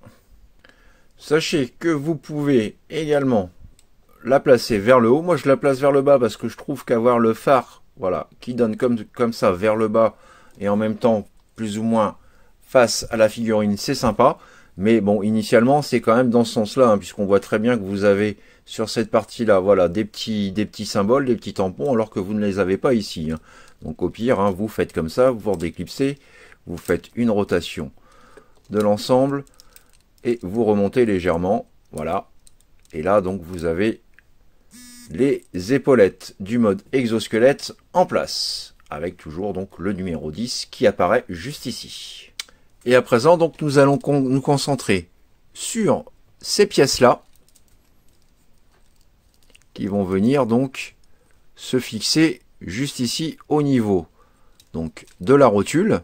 Sachez que vous pouvez également la placer vers le haut. Moi, je la place vers le bas parce que je trouve qu'avoir le phare, voilà, qui donne comme, comme ça vers le bas, et en même temps plus ou moins face à la figurine, c'est sympa. Mais bon, initialement, c'est quand même dans ce sens-là, hein, puisqu'on voit très bien que vous avez sur cette partie-là, voilà, des petits, des petits symboles, des petits tampons, alors que vous ne les avez pas ici. Hein. Donc au pire, hein, vous faites comme ça, vous déclipsez, vous faites une rotation de l'ensemble, et vous remontez légèrement, voilà. Et là, donc, vous avez les épaulettes du mode exosquelette en place avec toujours donc le numéro 10 qui apparaît juste ici. Et à présent, donc, nous allons nous concentrer sur ces pièces-là qui vont venir donc se fixer juste ici au niveau donc de la rotule.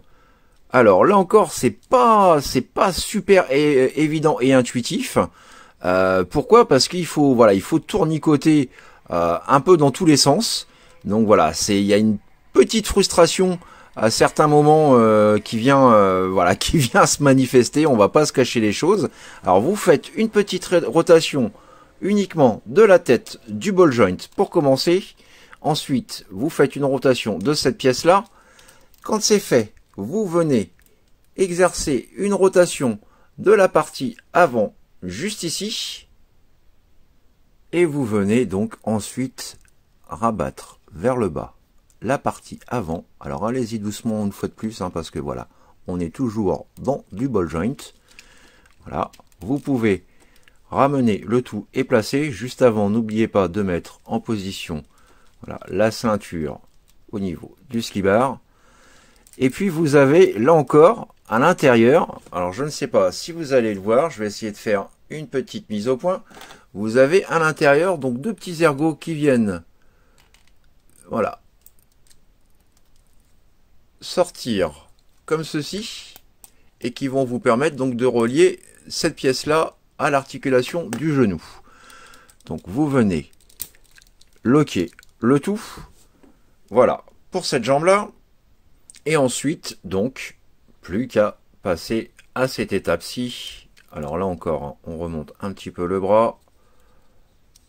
Alors là encore, c'est pas c'est pas super évident et intuitif. Euh, pourquoi Parce qu'il faut voilà, il faut tournicoter euh, un peu dans tous les sens. Donc voilà, c'est il y a une petite frustration à certains moments euh, qui vient euh, voilà qui vient se manifester on va pas se cacher les choses alors vous faites une petite rotation uniquement de la tête du ball joint pour commencer ensuite vous faites une rotation de cette pièce là quand c'est fait vous venez exercer une rotation de la partie avant juste ici et vous venez donc ensuite rabattre vers le bas la partie avant. Alors allez-y doucement une fois de plus, hein, parce que voilà, on est toujours dans du ball joint. Voilà, vous pouvez ramener le tout et placer. Juste avant, n'oubliez pas de mettre en position voilà, la ceinture au niveau du ski bar. Et puis vous avez là encore à l'intérieur, alors je ne sais pas si vous allez le voir, je vais essayer de faire une petite mise au point. Vous avez à l'intérieur donc deux petits ergots qui viennent voilà, sortir comme ceci et qui vont vous permettre donc de relier cette pièce là à l'articulation du genou. Donc vous venez loquer le tout. Voilà pour cette jambe là. Et ensuite donc plus qu'à passer à cette étape-ci. Alors là encore, hein, on remonte un petit peu le bras.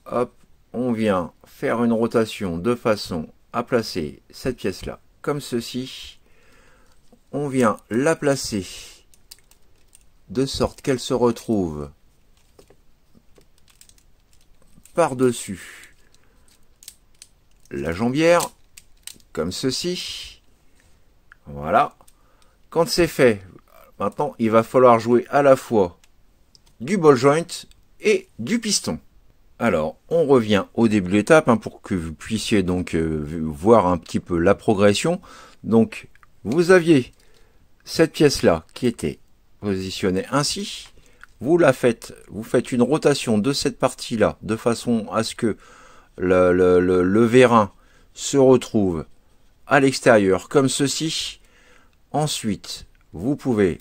Hop, on vient faire une rotation de façon à placer cette pièce-là comme ceci on vient la placer de sorte qu'elle se retrouve par-dessus la jambière, comme ceci. Voilà. Quand c'est fait, maintenant il va falloir jouer à la fois du ball joint et du piston. Alors, on revient au début de l'étape hein, pour que vous puissiez donc euh, voir un petit peu la progression. Donc, vous aviez cette pièce-là, qui était positionnée ainsi, vous la faites, vous faites une rotation de cette partie-là, de façon à ce que le, le, vérin se retrouve à l'extérieur, comme ceci. Ensuite, vous pouvez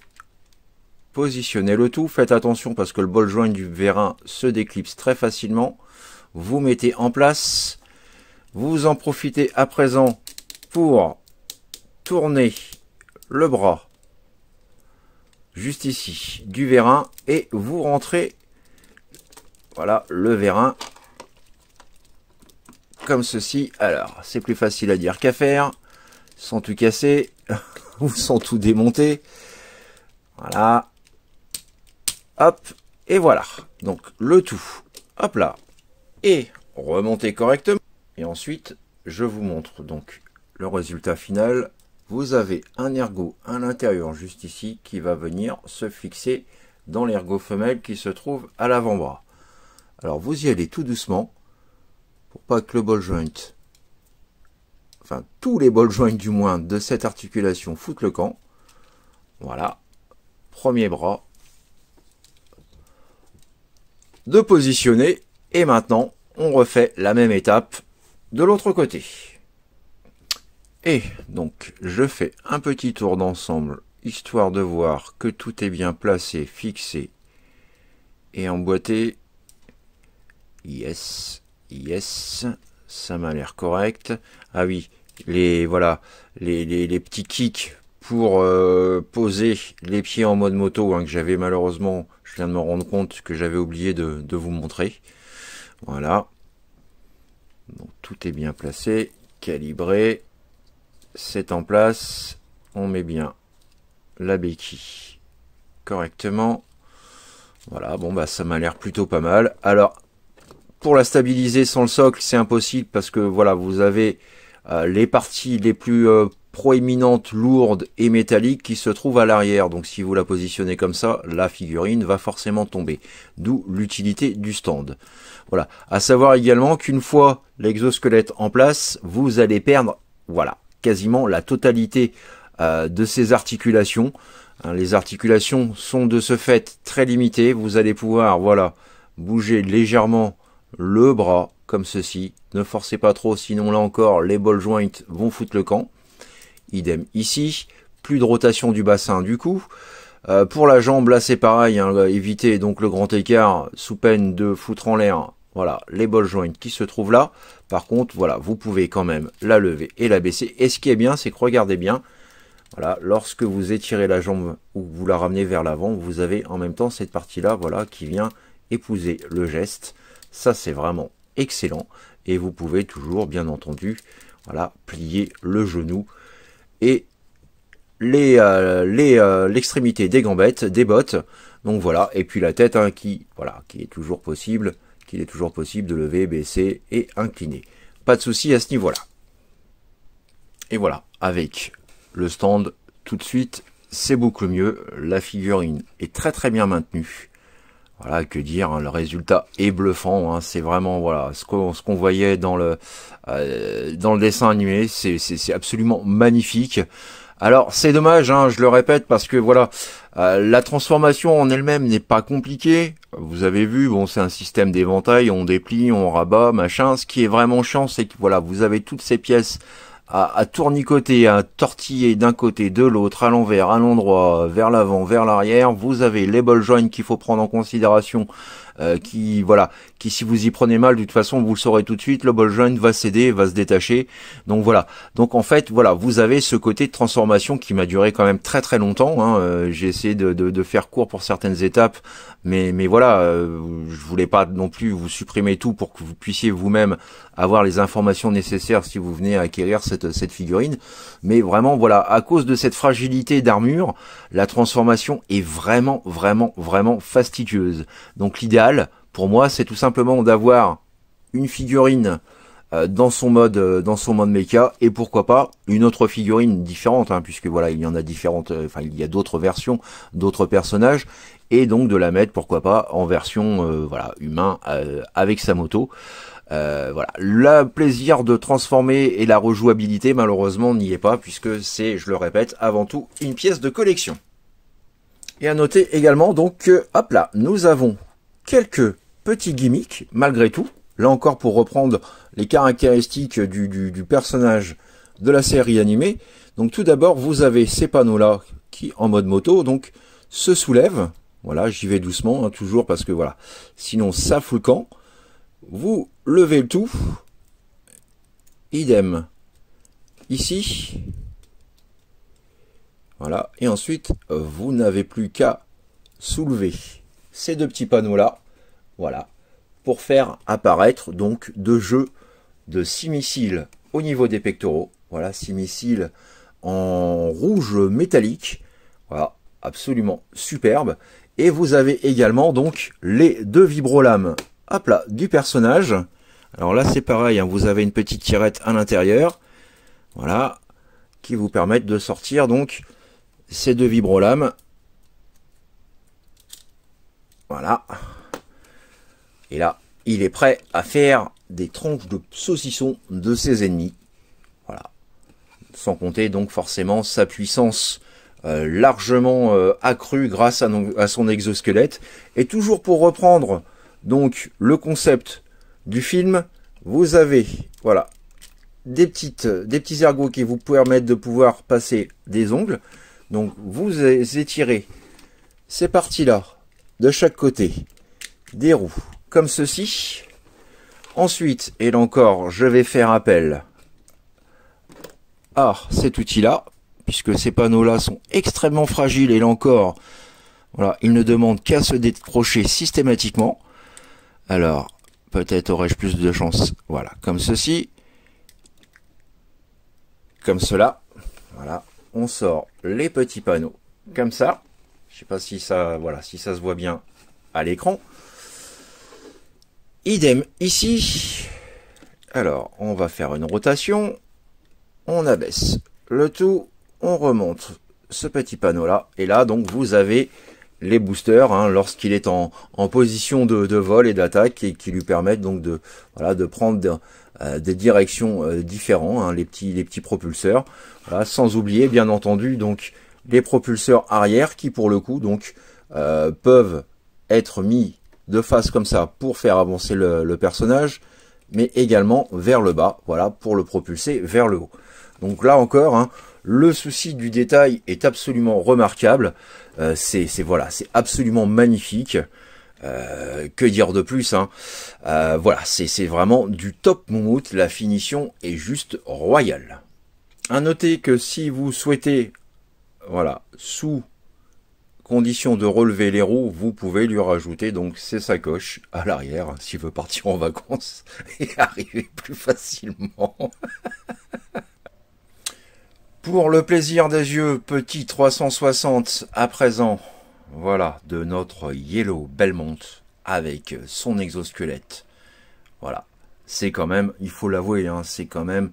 positionner le tout. Faites attention parce que le bol joint du vérin se déclipse très facilement. Vous mettez en place. Vous en profitez à présent pour tourner le bras juste ici, du vérin, et vous rentrez, voilà, le vérin, comme ceci. Alors, c'est plus facile à dire qu'à faire, sans tout casser, ou sans tout démonter. Voilà. Hop, et voilà. Donc, le tout. Hop là. Et remonter correctement. Et ensuite, je vous montre donc le résultat final vous avez un ergot à l'intérieur juste ici qui va venir se fixer dans l'ergot femelle qui se trouve à l'avant-bras. Alors vous y allez tout doucement pour pas que le ball joint, enfin tous les ball joints du moins de cette articulation foutent le camp. Voilà, premier bras, de positionner et maintenant on refait la même étape de l'autre côté. Et donc, je fais un petit tour d'ensemble, histoire de voir que tout est bien placé, fixé et emboîté. Yes, yes, ça m'a l'air correct. Ah oui, les voilà, les, les, petits kicks pour euh, poser les pieds en mode moto hein, que j'avais malheureusement, je viens de me rendre compte que j'avais oublié de, de, vous montrer. Voilà. Donc tout est bien placé, calibré c'est en place. On met bien la béquille correctement. Voilà, bon bah ça m'a l'air plutôt pas mal. Alors, pour la stabiliser sans le socle, c'est impossible parce que voilà, vous avez euh, les parties les plus euh, proéminentes, lourdes et métalliques qui se trouvent à l'arrière. Donc si vous la positionnez comme ça, la figurine va forcément tomber. D'où l'utilité du stand. Voilà. À savoir également qu'une fois l'exosquelette en place, vous allez perdre, voilà, quasiment la totalité euh, de ces articulations. Hein, les articulations sont de ce fait très limitées. Vous allez pouvoir, voilà, bouger légèrement le bras comme ceci. Ne forcez pas trop, sinon là encore, les ball joints vont foutre le camp. Idem ici, plus de rotation du bassin du cou. Euh, pour la jambe, là c'est pareil, hein, évitez donc le grand écart sous peine de foutre en l'air voilà, les bols joints qui se trouvent là. Par contre, voilà, vous pouvez quand même la lever et la baisser. Et ce qui est bien, c'est que regardez bien, voilà, lorsque vous étirez la jambe ou vous la ramenez vers l'avant, vous avez en même temps cette partie-là, voilà, qui vient épouser le geste. Ça, c'est vraiment excellent. Et vous pouvez toujours, bien entendu, voilà, plier le genou et les euh, euh, l'extrémité des gambettes, des bottes. Donc voilà, et puis la tête hein, qui voilà, qui est toujours possible. Il est toujours possible de lever, baisser et incliner. Pas de souci à ce niveau-là. Et voilà, avec le stand, tout de suite, c'est beaucoup mieux. La figurine est très très bien maintenue. Voilà, que dire, hein, le résultat est bluffant. Hein. c'est vraiment voilà ce qu'on ce qu'on voyait dans le euh, dans le dessin animé, c'est absolument magnifique. Alors c'est dommage, hein, je le répète, parce que voilà, euh, la transformation en elle-même n'est pas compliquée. Vous avez vu, bon, c'est un système d'éventail, on déplie, on rabat, machin. Ce qui est vraiment chiant, c'est que voilà, vous avez toutes ces pièces à, à tournicoter, à tortiller d'un côté, de l'autre, à l'envers, à l'endroit, vers l'avant, vers l'arrière. Vous avez les ball joints qu'il faut prendre en considération euh, qui voilà, qui si vous y prenez mal, de toute façon vous le saurez tout de suite, le ball joint va céder, va se détacher. Donc voilà. Donc en fait voilà, vous avez ce côté de transformation qui m'a duré quand même très très longtemps. Hein. Euh, j'ai essayé de, de, faire court pour certaines étapes mais mais voilà, je euh, je voulais pas non plus vous supprimer tout pour que vous puissiez vous-même avoir les informations nécessaires si vous venez à acquérir cette cette figurine. Mais vraiment voilà, à cause de cette fragilité d'armure, la transformation est vraiment vraiment vraiment fastidieuse. Donc l'idéal pour moi, c'est tout simplement d'avoir une figurine euh, dans son mode euh, dans son mode mecha et pourquoi pas une autre figurine différente hein, puisque voilà il y en a différentes euh, enfin il y a d'autres versions d'autres personnages et donc de la mettre pourquoi pas en version voilà humain avec sa moto voilà le plaisir de transformer et la rejouabilité malheureusement n'y est pas puisque c'est je le répète avant tout une pièce de collection et à noter également donc que hop là nous avons quelques petits gimmicks malgré tout là encore pour reprendre les caractéristiques du, personnage de la série animée. Donc tout d'abord, vous avez ces panneaux-là qui, en mode moto, donc se soulèvent. Voilà, j'y vais doucement, hein, toujours parce que voilà, sinon ça fout le camp. Vous levez le tout, idem ici, voilà, et ensuite vous n'avez plus qu'à soulever ces deux petits panneaux là, voilà, pour faire apparaître donc deux jeux de 6 missiles au niveau des pectoraux. Voilà, 6 missiles en rouge métallique. Voilà, absolument superbe. Et vous avez également donc les deux vibrolames à plat du personnage. Alors là c'est pareil, hein, vous avez une petite tirette à l'intérieur. Voilà, qui vous permettent de sortir donc ces deux vibro lames. Voilà, et là, il est prêt à faire des tranches de saucisson de ses ennemis. Voilà. Sans compter donc forcément sa puissance euh, largement euh, accrue grâce à, son exosquelette. Et toujours pour reprendre donc le concept du film, vous avez voilà des petites des petits ergots qui vous permettent de pouvoir passer des ongles. Donc vous étirez ces parties là de chaque côté des roues comme ceci. Ensuite, et là encore, je vais faire appel à ah, cet outil-là, puisque ces panneaux-là sont extrêmement fragiles, et là encore, voilà, ils ne demandent qu'à se décrocher systématiquement. Alors, peut-être aurais-je plus de chance. Voilà, comme ceci. Comme cela. Voilà, on sort les petits panneaux comme ça. Je ne sais pas si ça, voilà, si ça se voit bien à l'écran. Idem ici. Alors, on va faire une rotation. On abaisse le tout. On remonte ce petit panneau-là. Et là, donc, vous avez les boosters hein, lorsqu'il est en, en position de, de, vol et d'attaque et qui lui permettent donc de voilà de prendre des euh, directions euh, différentes hein, les petits les petits propulseurs voilà, sans oublier bien entendu donc les propulseurs arrière qui pour le coup donc euh, peuvent être mis de face comme ça pour faire avancer le, personnage, mais également vers le bas, voilà, pour le propulser vers le haut. Donc là encore, hein, le souci du détail est absolument remarquable. Euh, c'est voilà, c'est absolument magnifique. Euh, que dire de plus hein. euh, Voilà, c'est vraiment du top moumoute. La finition est juste royale. À noter que si vous souhaitez, voilà, sous Condition de relever les roues, vous pouvez lui rajouter donc ses sacoches à l'arrière hein, s'il veut partir en vacances et arriver plus facilement. Pour le plaisir des yeux, petit 360 à présent, voilà, de notre Yellow Belmont avec son exosquelette. Voilà, c'est quand même, il faut l'avouer, hein, c'est quand même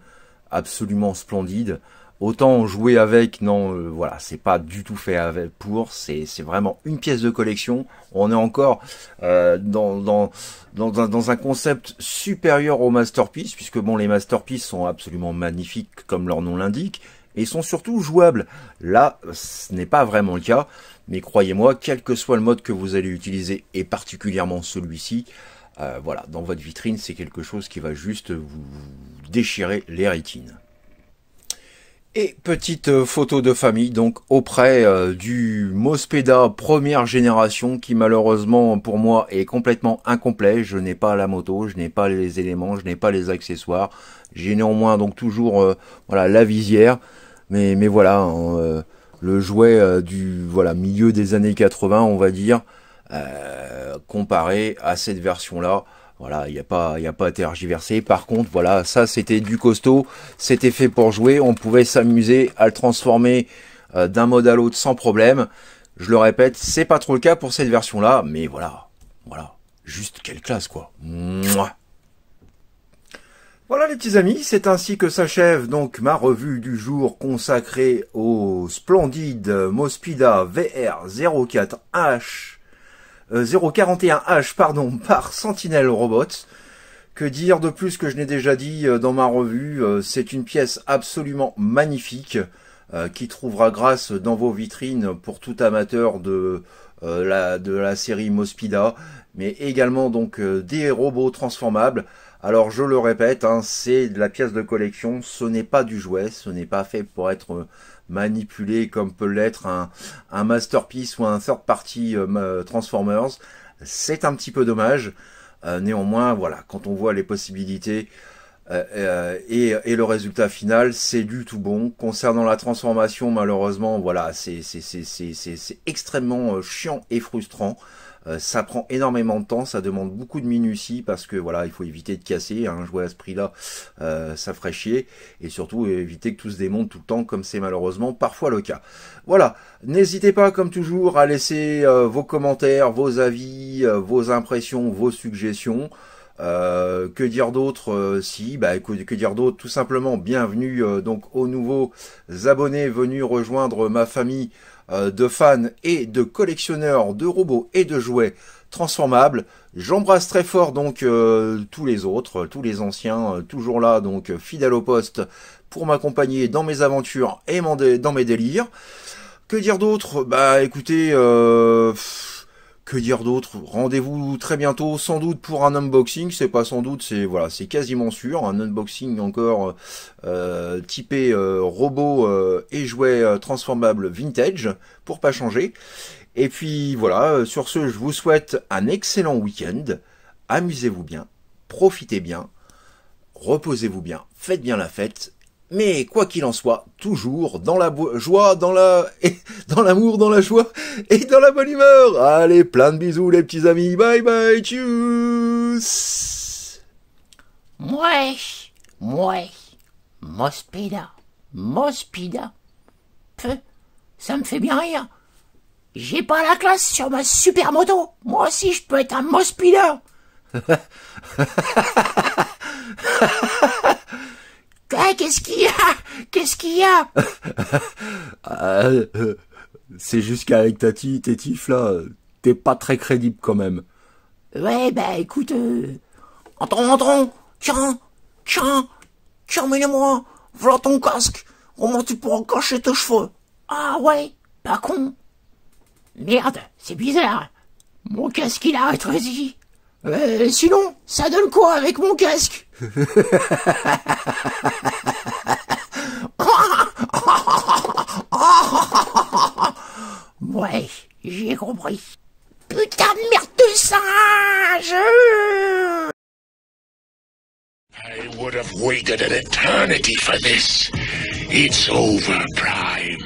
absolument splendide. Autant jouer avec, non, euh, voilà, c'est pas du tout fait avec, pour, c'est vraiment une pièce de collection. On est encore euh, dans, dans, dans, un concept supérieur aux Masterpiece, puisque bon, les masterpieces sont absolument magnifiques comme leur nom l'indique, et sont surtout jouables. Là, ce n'est pas vraiment le cas, mais croyez-moi, quel que soit le mode que vous allez utiliser, et particulièrement celui-ci, euh, voilà, dans votre vitrine, c'est quelque chose qui va juste vous déchirer les rétines. Et petite euh, photo de famille, donc auprès euh, du Mospeda première génération qui malheureusement pour moi est complètement incomplet. Je n'ai pas la moto, je n'ai pas les éléments, je n'ai pas les accessoires. J'ai néanmoins donc toujours euh, voilà la visière, mais mais voilà hein, le jouet du voilà milieu des années 80 on va dire comparé à cette version là. Voilà, il n'y a pas, il a pas à tergiverser. Par contre, voilà, ça c'était du costaud, c'était fait pour jouer. On pouvait s'amuser à le transformer euh, d'un mode à l'autre sans problème. Je le répète, c'est pas trop le cas pour cette version-là, mais voilà, voilà, juste quelle classe quoi. Voilà les petits amis, c'est ainsi que s'achève donc ma revue du jour consacrée au splendide Mospida VR04H 041H euh, pardon par Sentinel Robot. Que dire de plus que je n'ai déjà dit euh, dans ma revue euh, C'est une pièce absolument magnifique qui trouvera grâce dans vos vitrines pour tout amateur de, la, série Mospida, mais également donc des robots transformables. Alors je le répète, hein, c'est de la pièce de collection, ce n'est pas du jouet, ce n'est pas fait pour être manipulé comme peut l'être un, un, masterpiece ou un third party euh, Transformers. C'est un petit peu dommage. Euh, néanmoins, voilà, quand on voit les possibilités euh, et, et, le résultat final, c'est du tout bon. Concernant la transformation, malheureusement, voilà, c'est extrêmement chiant et frustrant. Euh, ça prend énormément de temps, ça demande beaucoup de minutie parce que voilà, il faut éviter de casser. un hein, jouer à ce prix-là, euh, ça ferait chier. Et surtout euh, éviter que tout se démonte tout le temps, comme c'est malheureusement parfois le cas. Voilà, n'hésitez pas comme toujours à laisser euh, vos commentaires, vos avis, vos impressions, vos suggestions. que dire d'autre Si, bah, que, dire d'autre Tout simplement, bienvenue donc aux nouveaux abonnés venus rejoindre ma famille euh, de fans et de collectionneurs de robots et de jouets transformables. J'embrasse très fort donc euh, tous les autres, euh, tous les anciens, toujours là, donc fidèles au poste, pour m'accompagner dans mes aventures et dans mes délires. Que dire d'autre Bah écoutez... Que dire d'autre Rendez-vous très bientôt, sans doute pour un unboxing. C'est pas sans doute, c'est voilà, c'est quasiment sûr. Un unboxing encore euh, typé euh, robot euh, et jouet transformable vintage pour pas changer. Et puis voilà. sur ce, je vous souhaite un excellent week-end. Amusez-vous bien, profitez bien, reposez-vous bien, faites bien la fête mais quoi qu'il en soit, toujours dans la joie, dans la, dans l'amour, dans la joie et dans la bonne humeur. Allez, plein de bisous les petits amis. Bye bye, tchuss. Mouais, mouais, mospida, mospida. Peu, ça me fait bien rire. J'ai pas la classe sur ma super moto. Moi aussi, je peux être un mospida. qu'est-ce qu'il y a Qu'est-ce qu'il y a ah, euh, C'est juste qu'avec Tati, Tétif, là, t'es pas très crédible quand même. Ouais, bah écoute... Euh... Entrons, Tiens Tiens Tiens, mets-le-moi Voilà ton casque Au moins tu pourras cacher tes cheveux Ah ouais Pas con Merde, c'est bizarre Mon casque, il a rétréci euh, sinon, ça donne quoi avec mon casque Ouais, j'ai compris. Putain de merde de singe I would have waited an eternity for this. It's over, Prime.